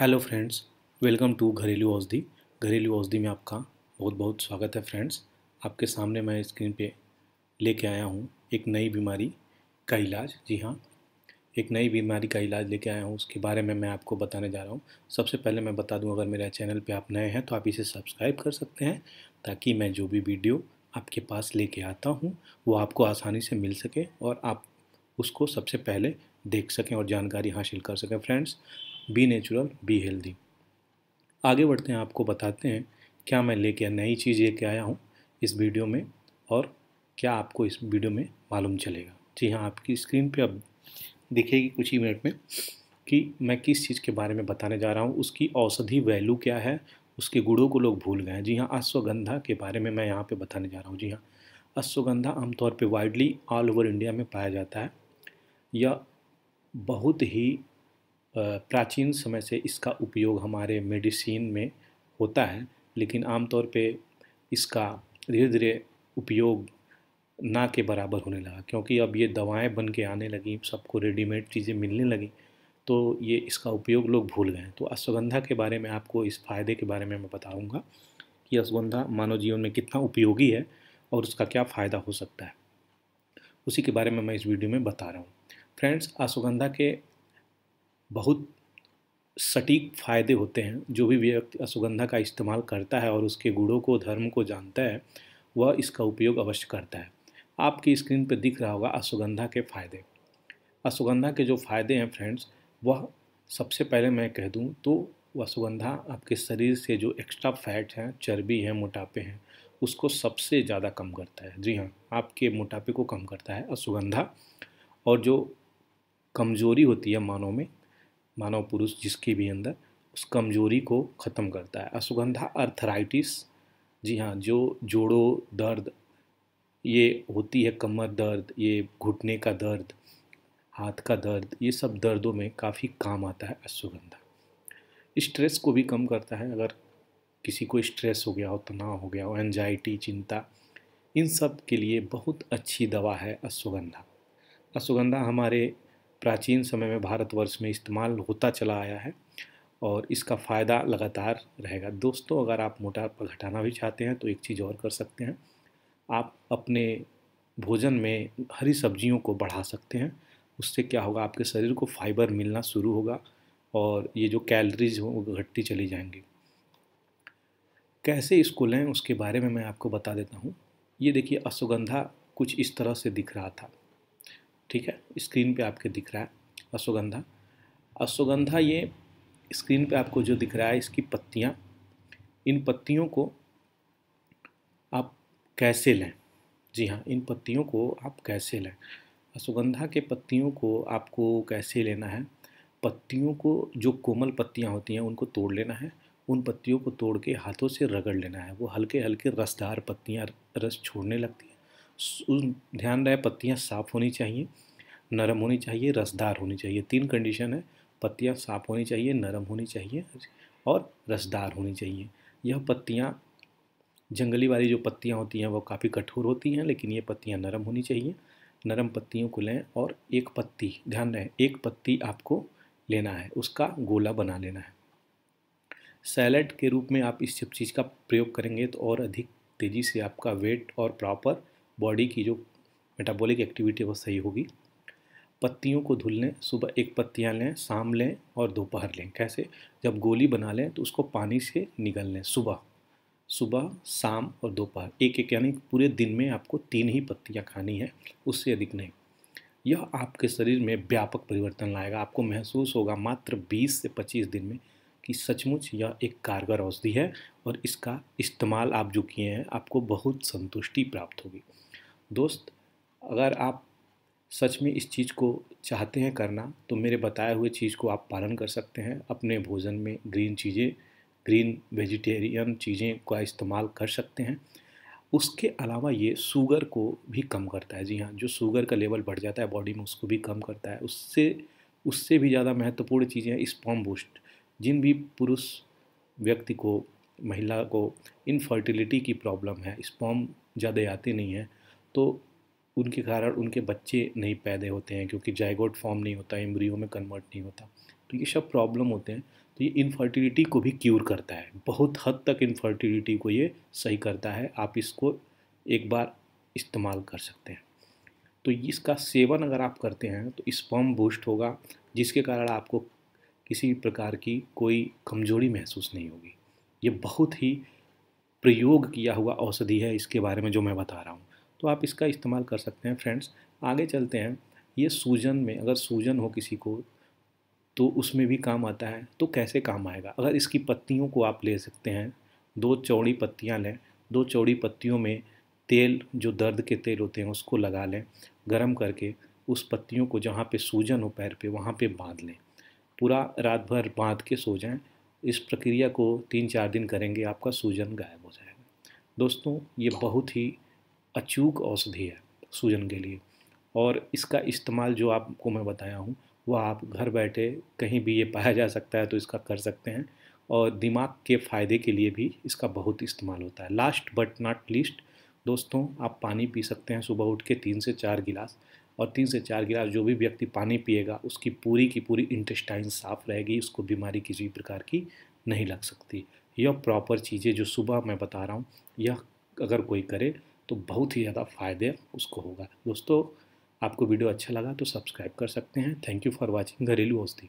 hello friends welcome to घरेलू औषधि घरेलू औषधि में आपका बहुत बहुत स्वागत है फ्रेंड्स आपके सामने मैं स्क्रीन पे लेके आया हूँ एक नई बीमारी का इलाज जी हाँ एक नई बीमारी का इलाज लेके आया हूँ उसके बारे में मैं आपको बताने जा रहा हूँ सबसे पहले मैं बता दूँ अगर मेरे चैनल पर आप नए हैं तो आप इसे सब्सक्राइब कर सकते हैं ताकि मैं जो भी वीडियो आपके पास लेके आता हूँ वो आपको आसानी से मिल सके और आप उसको सबसे पहले देख सकें और जानकारी हासिल कर सकें friends be natural be healthy आगे बढ़ते हैं आपको बताते हैं क्या मैं लेके नई चीज़ लेके आया हूँ इस वीडियो में और क्या आपको इस वीडियो में मालूम चलेगा जी हाँ आपकी स्क्रीन पे अब दिखेगी कुछ ही मिनट में कि मैं किस चीज़ के बारे में बताने जा रहा हूँ उसकी औषधि वैल्यू क्या है उसके गुड़ों को लोग भूल गए हैं जी हाँ अश्वगंधा के बारे में मैं यहाँ पे बताने जा रहा हूँ जी हाँ अश्वगंधा आमतौर पे वाइडली ऑल ओवर इंडिया में पाया जाता है यह बहुत ही प्राचीन समय से इसका उपयोग हमारे मेडिसिन में होता है लेकिन आमतौर पे इसका धीरे धीरे उपयोग ना के बराबर होने लगा क्योंकि अब ये दवाएं बन के आने लगी सबको रेडीमेड चीज़ें मिलने लगी तो ये इसका उपयोग लोग भूल गए तो अश्वगंधा के बारे में आपको इस फ़ायदे के बारे में मैं बताऊँगा कि अश्वगंधा मानव जीवन में कितना उपयोगी है और उसका क्या फ़ायदा हो सकता है उसी के बारे में मैं इस वीडियो में बता रहा हूँ फ्रेंड्स अश्वगंधा के बहुत सटीक फायदे होते हैं जो भी व्यक्ति अश्वगंधा का इस्तेमाल करता है और उसके गुणों को धर्म को जानता है वह इसका उपयोग अवश्य करता है आपकी स्क्रीन पर दिख रहा होगा अश्वगंधा के फ़ायदे अश्वगंधा के जो फ़ायदे हैं फ्रेंड्स वह सबसे पहले मैं कह दूं तो अश्वगंधा आपके शरीर से जो एक्स्ट्रा फैट हैं चर्बी हैं मोटापे हैं उसको सबसे ज़्यादा कम करता है जी हाँ आपके मोटापे को कम करता है अश्वगंधा और जो कमज़ोरी होती है मानव में मानव पुरुष जिसके भी अंदर उस कमजोरी को ख़त्म करता है अश्वगंधा अर्थराइटिस जी हाँ जो जोड़ों दर्द ये होती है कमर दर्द ये घुटने का दर्द हाथ का दर्द ये सब दर्दों में काफ़ी काम आता है अश्वगंधा स्ट्रेस को भी कम करता है अगर किसी को स्ट्रेस हो गया हो तनाव हो गया हो एनजाइटी चिंता इन सब के लिए बहुत अच्छी दवा है अश्वगंधा अश्वगंधा हमारे प्राचीन समय में भारतवर्ष में इस्तेमाल होता चला आया है और इसका फ़ायदा लगातार रहेगा दोस्तों अगर आप मोटापा घटाना भी चाहते हैं तो एक चीज़ और कर सकते हैं आप अपने भोजन में हरी सब्जियों को बढ़ा सकते हैं उससे क्या होगा आपके शरीर को फाइबर मिलना शुरू होगा और ये जो कैलरीज हो वो घटती चली जाएंगी कैसे इसको लें उसके बारे में मैं आपको बता देता हूँ ये देखिए अश्वगंधा कुछ इस तरह से दिख रहा था ठीक है स्क्रीन पे आपके दिख रहा है अश्वगंधा अश्वगंधा ये स्क्रीन पे आपको जो दिख रहा है इसकी पत्तियाँ इन पत्तियों को आप कैसे लें जी हाँ इन पत्तियों को आप कैसे लें अश्वगंधा के पत्तियों को आपको कैसे लेना है पत्तियों को जो कोमल पत्तियाँ होती हैं उनको तोड़ लेना है उन पत्तियों को तोड़ के हाथों से रगड़ लेना है वो हल्के हल्के रसदार पत्तियाँ रस छोड़ने लगती ध्यान रहे पत्तियाँ साफ़ होनी चाहिए नरम होनी चाहिए रसदार होनी चाहिए तीन कंडीशन है पत्तियाँ साफ़ होनी चाहिए नरम होनी चाहिए और रसदार होनी चाहिए यह पत्तियाँ जंगली वाली जो पत्तियाँ होती हैं वो काफ़ी कठोर होती हैं लेकिन ये पत्तियाँ नरम होनी चाहिए नरम पत्तियों को लें और एक पत्ती ध्यान रहे एक पत्ती आपको लेना है उसका गोला बना लेना है सैलड के रूप में आप इस सब चीज़ का प्रयोग करेंगे तो और अधिक तेज़ी से आपका वेट और प्रॉपर बॉडी की जो मेटाबॉलिक एक्टिविटी है वो सही होगी पत्तियों को धुल लें सुबह एक पत्तियाँ लें शाम लें और दोपहर लें कैसे जब गोली बना लें तो उसको पानी से निगल लें सुबह सुबह शाम और दोपहर एक एक यानी पूरे दिन में आपको तीन ही पत्तियाँ खानी है उससे अधिक नहीं यह आपके शरीर में व्यापक परिवर्तन लाएगा आपको महसूस होगा मात्र 20 से 25 दिन में कि सचमुच यह एक कारगर औषधि है और इसका इस्तेमाल आप जो किए हैं आपको बहुत संतुष्टि प्राप्त होगी दोस्त अगर आप सच में इस चीज़ को चाहते हैं करना तो मेरे बताए हुए चीज़ को आप पालन कर सकते हैं अपने भोजन में ग्रीन चीज़ें ग्रीन वेजिटेरियन चीज़ें का इस्तेमाल कर सकते हैं उसके अलावा ये शुगर को भी कम करता है जी हाँ जो शुगर का लेवल बढ़ जाता है बॉडी में उसको भी कम करता है उससे उससे भी ज़्यादा महत्वपूर्ण चीज़ें हैं स्पॉम बूस्ट जिन भी पुरुष व्यक्ति को महिला को इनफर्टिलिटी की प्रॉब्लम है स्पॉम ज़्यादा आते नहीं हैं तो उनके कारण उनके बच्चे नहीं पैदा होते हैं क्योंकि जायगोट फॉर्म नहीं होता इम्रियो में कन्वर्ट नहीं होता तो ये सब प्रॉब्लम होते हैं तो ये इनफर्टिलिटी को भी क्यूर करता है बहुत हद तक इनफर्टिलिटी को ये सही करता है आप इसको एक बार इस्तेमाल कर सकते हैं तो इसका सेवन अगर आप करते हैं तो स्पम बूस्ट होगा जिसके कारण आपको किसी प्रकार की कोई कमजोरी महसूस नहीं होगी ये बहुत ही प्रयोग किया हुआ औषधि है इसके बारे में जो मैं बता रहा हूँ तो आप इसका इस्तेमाल कर सकते हैं फ्रेंड्स आगे चलते हैं ये सूजन में अगर सूजन हो किसी को तो उसमें भी काम आता है तो कैसे काम आएगा अगर इसकी पत्तियों को आप ले सकते हैं दो चौड़ी पत्तियाँ लें दो चौड़ी पत्तियों में तेल जो दर्द के तेल होते हैं उसको लगा लें गर्म करके उस पत्तियों को जहाँ पे सूजन हो पैर पे वहाँ पे बांध लें पूरा रात भर बांध के सो जाएं इस प्रक्रिया को तीन चार दिन करेंगे आपका सूजन गायब हो जाएगा दोस्तों ये बहुत ही अचूक औषधि है सूजन के लिए और इसका इस्तेमाल जो आपको मैं बताया हूँ वह आप घर बैठे कहीं भी ये पाया जा सकता है तो इसका कर सकते हैं और दिमाग के फ़ायदे के लिए भी इसका बहुत इस्तेमाल होता है लास्ट बट नॉट लीस्ट दोस्तों आप पानी पी सकते हैं सुबह उठ के तीन से चार गिलास और तीन से चार गिलास जो भी व्यक्ति पानी पिएगा उसकी पूरी की पूरी इंटेस्टाइन साफ रहेगी उसको बीमारी किसी भी प्रकार की नहीं लग सकती यह प्रॉपर चीज़ें जो सुबह मैं बता रहा हूँ यह अगर कोई करे तो बहुत ही ज़्यादा फ़ायदे उसको होगा दोस्तों आपको वीडियो अच्छा लगा तो सब्सक्राइब कर सकते हैं थैंक यू फॉर वॉचिंग घरेलू औषधि